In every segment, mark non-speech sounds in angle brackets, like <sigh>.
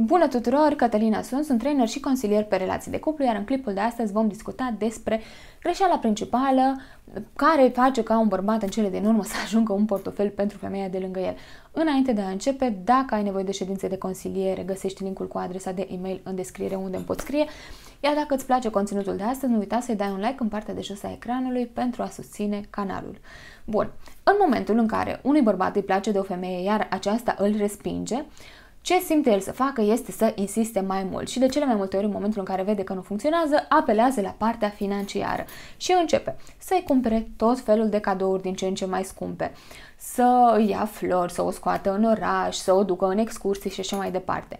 Bună tuturor! Cătălina sunt, sunt trainer și consilier pe relații de cuplu, iar în clipul de astăzi vom discuta despre greșeala principală care face ca un bărbat în cele din urmă <laughs> să ajungă un portofel pentru femeia de lângă el. Înainte de a începe, dacă ai nevoie de ședințe de consiliere, găsești linkul cu adresa de e-mail în descriere unde îmi poți scrie. Iar dacă îți place conținutul de astăzi, nu uita să-i dai un like în partea de jos a ecranului pentru a susține canalul. Bun, în momentul în care unui bărbat îi place de o femeie, iar aceasta îl respinge, ce simte el să facă este să insiste mai mult și de cele mai multe ori în momentul în care vede că nu funcționează, apelează la partea financiară și începe să-i cumpere tot felul de cadouri din ce în ce mai scumpe, să ia flori, să o scoată în oraș, să o ducă în excursii și așa mai departe.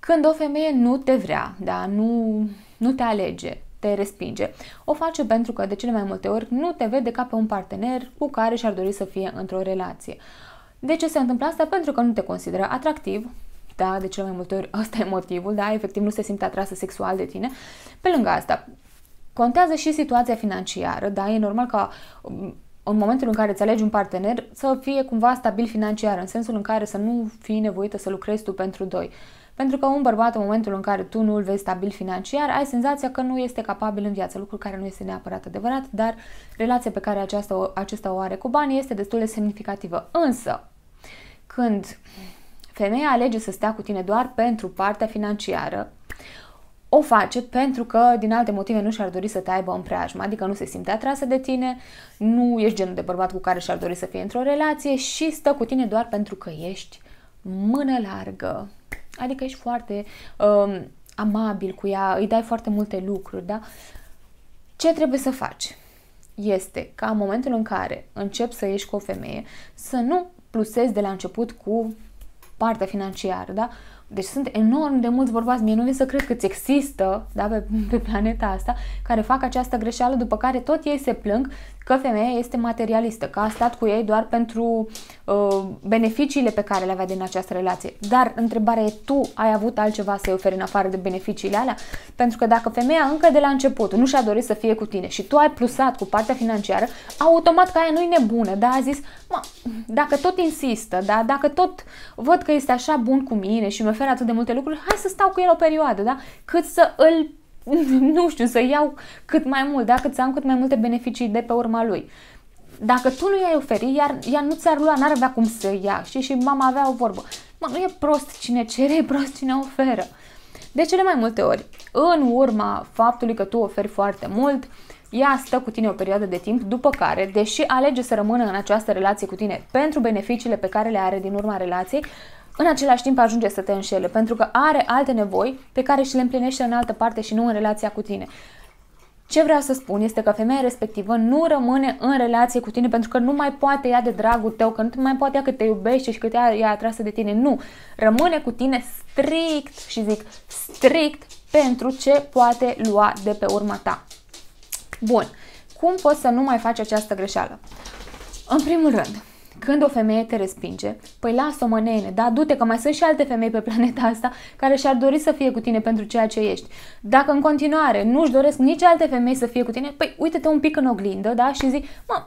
Când o femeie nu te vrea, da, nu, nu te alege, te respinge. O face pentru că de cele mai multe ori nu te vede ca pe un partener cu care și-ar dori să fie într-o relație. De ce se întâmplă asta? Pentru că nu te consideră atractiv, da, de cele mai multe ori <laughs> ăsta e motivul, da, efectiv nu se simte atrasă sexual de tine. Pe lângă asta, contează și situația financiară, da, e normal ca um, în momentul în care îți alegi un partener să fie cumva stabil financiar, în sensul în care să nu fii nevoită să lucrezi tu pentru doi. Uh, pentru că un bărbat, în momentul în care tu nu îl vezi stabil financiar, ai senzația că nu este capabil în viață, lucru care nu este neapărat adevărat, dar relația pe care aceasta, acesta o are cu banii este destul de semnificativă. Însă, când femeia alege să stea cu tine doar pentru partea financiară, o face pentru că din alte motive nu și-ar dori să te aibă în preajmă, adică nu se simte atrasă de tine, nu ești genul de bărbat cu care și-ar dori să fie într-o relație și stă cu tine doar pentru că ești mână largă. Adică ești foarte um, amabil cu ea, îi dai foarte multe lucruri, da? Ce trebuie să faci? Este ca în momentul în care începi să ieși cu o femeie, să nu plusezi de la început cu partea financiară, da? Deci sunt enorm de mulți vorbați, mie nu vine să cred că există da, pe, pe planeta asta, care fac această greșeală, după care tot ei se plâng că femeia este materialistă, că a stat cu ei doar pentru uh, beneficiile pe care le avea din această relație. Dar întrebarea e, tu ai avut altceva să-i oferi în afară de beneficiile alea? Pentru că dacă femeia încă de la început nu și-a dorit să fie cu tine și tu ai plusat cu partea financiară, automat că aia nu-i nebună, dar a zis, mă, dacă tot insistă, da, dacă tot văd că este așa bun cu mine și mi oferă atât de multe lucruri, hai să stau cu el o perioadă, da? Cât să îl <laughs> nu știu, să iau cât mai mult, dacă cât să am cât mai multe beneficii de pe urma lui. Dacă tu nu i-ai oferi, iar ea nu ți-ar lua, n-ar avea cum să ia, știi? Și mama avea o vorbă. Mă, nu e prost cine cere, e prost cine oferă. De cele mai multe ori, în urma faptului că tu oferi foarte mult, ea stă cu tine o perioadă de timp, după care, deși alege să rămână în această relație cu tine pentru beneficiile pe care le are din urma relației, în același timp ajunge să te înșele, pentru că are alte nevoi pe care și le împlinește în altă parte și nu în relația cu tine. Ce vreau să spun este că femeia respectivă nu rămâne în relație cu tine pentru că nu mai poate ea de dragul tău, că nu mai poate ea că te iubește și că ea e atrasă de tine. Nu. Rămâne cu tine strict și zic strict pentru ce poate lua de pe urma ta. Bun. Cum poți să nu mai faci această greșeală? În primul rând, când o femeie te respinge, păi lasă-o mă nene, da, du-te că mai sunt și alte femei pe planeta asta care și-ar dori să fie cu tine pentru ceea ce ești. Dacă în continuare nu-și doresc nici alte femei să fie cu tine, păi uite-te un pic în oglindă, da, și zi, mă,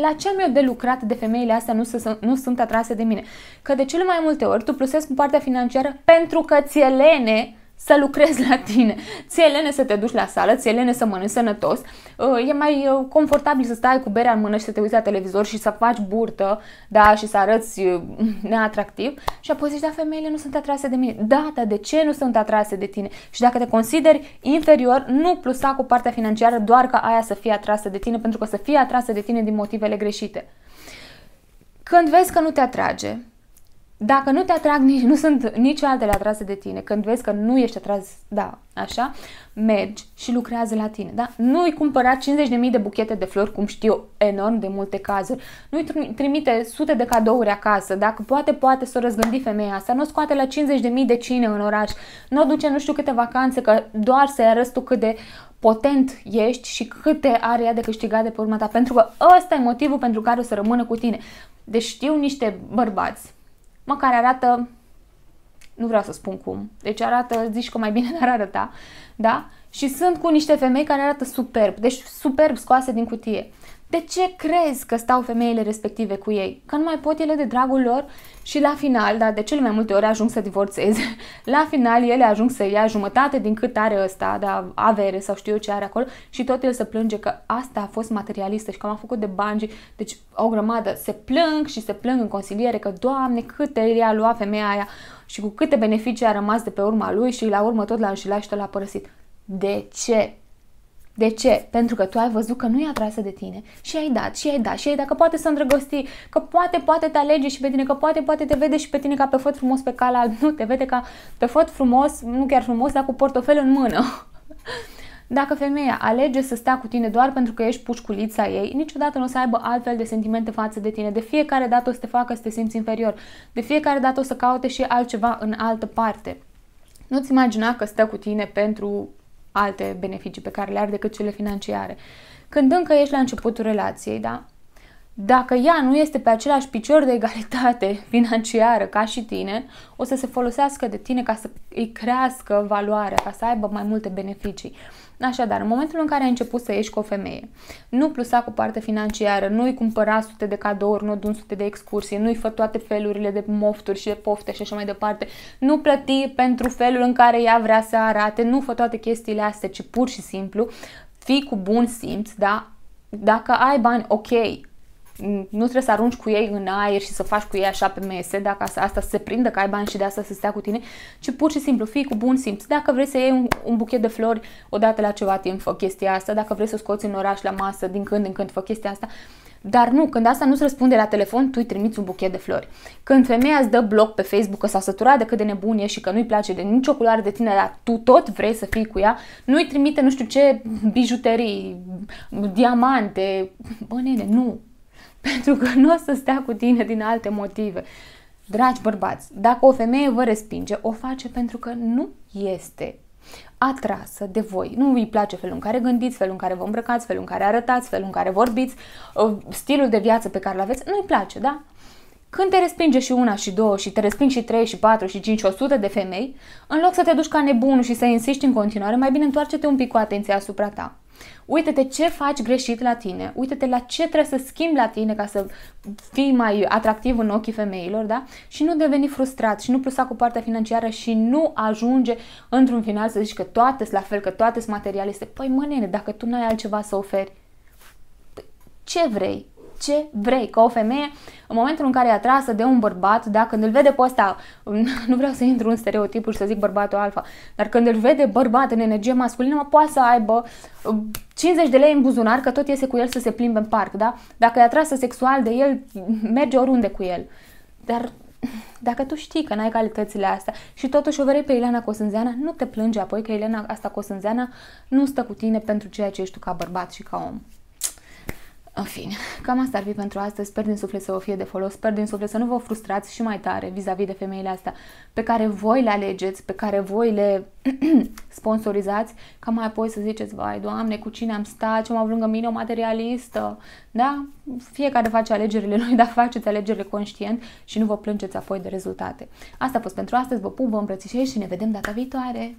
la ce am eu de lucrat de femeile astea nu, să, nu sunt atrase de mine? Că de cele mai multe ori tu plusesc cu partea financiară pentru că ți-e lene să lucrezi la tine. Ți-e lene să te duci la sală, ți-e lene să mănânci sănătos, uh, e mai uh, confortabil să stai cu berea în mână și să te uiți la televizor și să faci burtă, da, și să arăți uh, <laughs> neatractiv și apoi zici, da, femeile nu sunt atrase de mine. Da, dar de ce nu sunt atrase de tine? Și dacă te consideri inferior, nu plusa cu partea financiară doar ca aia să fie atrasă de tine, pentru că să fie atrasă de tine din motivele greșite. Când vezi că nu te atrage, dacă nu te atrag nici, nu sunt nici altele atrase de tine, când vezi că nu ești atras, da, așa, mergi și lucrează la tine, da? Nu-i cumpăra 50.000 de buchete de flori, cum știu enorm de multe cazuri, nu-i trimite sute de cadouri acasă, dacă poate, poate să o răzgândi femeia asta, nu o scoate la 50.000 de cine în oraș, nu o duce nu știu câte vacanțe, că doar să arăți tu cât de potent ești și câte are ea de câștigat de pe urma ta, pentru că ăsta e motivul pentru care o să rămână cu tine. Deci știu niște bărbați mă, care arată, nu vreau să spun cum, deci arată, zici că mai bine <laughs> n-ar arăta, da? Și sunt cu niște femei care arată superb, deci superb scoase din cutie. De ce crezi că stau femeile respective cu ei? Că nu mai pot ele de dragul lor și la final, dar de cele mai multe ori ajung să divorțeze, <laughs> la final ele ajung să ia jumătate din cât are ăsta, da, avere sau știu eu ce are acolo și tot el să plânge că asta a fost materialistă și că m-a făcut de bani. Deci o grămadă se plâng și se plâng în consiliere că, Doamne, câte i-a luat femeia aia și cu câte beneficii a rămas de pe urma lui și la urmă tot l-a înșilat și tot l-a părăsit. De ce? De ce? Pentru că tu ai văzut că nu e atrasă de tine și ai dat, și ai dat, și ai dat, că poate să îndrăgosti, că poate, poate te alege și pe tine, că poate, poate te vede și pe tine ca pe făt frumos pe cala <laughs> Nu, te vede ca pe făt frumos, nu chiar frumos, dar cu portofelul în mână. <laughs> Dacă femeia alege să stea cu tine doar pentru că ești pușculița ei, niciodată nu o să aibă altfel de sentimente față de tine. De fiecare dată o să te facă să te simți inferior. De fiecare dată o să caute și altceva în altă parte. Nu-ți imagina că stă cu tine pentru alte beneficii pe care le are decât cele financiare. Când încă ești la începutul relației, da? Dacă ea nu este pe același picior de egalitate <laughs> financiară ca și tine, o să se folosească de tine ca să îi crească valoarea, ca să aibă mai multe beneficii. Așadar, în momentul în care ai început să ieși cu o femeie, nu plusa cu partea financiară, nu-i cumpăra sute de cadouri, nu dun sute de excursii, nu-i fă toate felurile de mofturi și de pofte și așa mai departe, nu plăti pentru felul în care ea vrea să arate, nu fă toate chestiile astea, ci pur și simplu fii cu bun simț, da? Dacă ai bani, ok, nu trebuie să arunci cu ei în aer și să faci cu ei așa pe mese, dacă asta se prindă că ai bani și de asta să stea cu tine, ci pur și simplu fii cu bun simț. Dacă vrei să iei un, un buchet de flori odată la ceva timp, fă chestia asta, dacă vrei să scoți în oraș la masă, din când în când, fă chestia asta. Dar nu, când asta nu-ți răspunde la telefon, tu îi trimiți un buchet de flori. Când femeia îți dă bloc pe Facebook că s-a săturat de cât de nebun e și că nu-i place de nicio culoare de tine, dar tu tot vrei să fii cu ea, nu-i trimite nu știu ce bijuterii, diamante, bă nene, nu, <laughs> pentru că nu o să stea cu tine din alte motive. Dragi bărbați, dacă o femeie vă respinge, o face pentru că nu este atrasă de voi. Nu îi place felul în care gândiți, felul în care vă îmbrăcați, felul în care arătați, felul în care vorbiți, ă, stilul de viață pe care îl aveți, nu îi place, da? Când te respinge și una și două și te resping și trei și patru și cinci, o sută de femei, în loc să te duci ca nebun și să insisti în continuare, mai bine întoarce-te un pic cu atenția asupra ta. Uită-te ce faci greșit la tine, uită-te la ce trebuie să schimbi la tine ca să fii mai atractiv în ochii femeilor, da? Și nu deveni frustrat și nu plusa cu partea financiară și nu ajunge într-un final să zici că toate sunt la fel, că toate sunt materialiste. Păi mă nene, dacă tu n-ai altceva să oferi, păi, ce vrei? ce vrei, că o femeie în momentul în care e atrasă de un bărbat, da, când îl vede pe ăsta, mm, <laughs> nu vreau să intru în stereotipul și să zic bărbatul alfa, dar când îl vede bărbat în energie masculină, poate să aibă 50 mm, de lei în buzunar, că tot iese cu el să se plimbe în parc, da? Dacă e atrasă sexual de el, merge oriunde cu el. Dar <clears throat> dacă tu știi că n-ai calitățile astea și totuși o vrei pe Ileana Cosânzeana, nu te plânge apoi că Ileana asta Cosânzeana nu stă cu tine pentru ceea ce ești tu ca bărbat și ca om. În fine, cam asta ar fi pentru astăzi. Sper din suflet să vă fie de folos, sper din suflet să nu vă frustrați și mai tare vis-a-vis de femeile astea pe care voi le alegeți, pe care voi le <clears throat> sponsorizați, ca mai apoi să ziceți, vai, doamne, cu cine am stat, ce am avut lângă mine o materialistă. Da? Fiecare face alegerile lui, <laughs> dar faceți alegerile conștient și nu vă plângeți apoi de rezultate. Asta a fost pentru astăzi, vă pup, vă îmbrățișez și ne vedem data viitoare!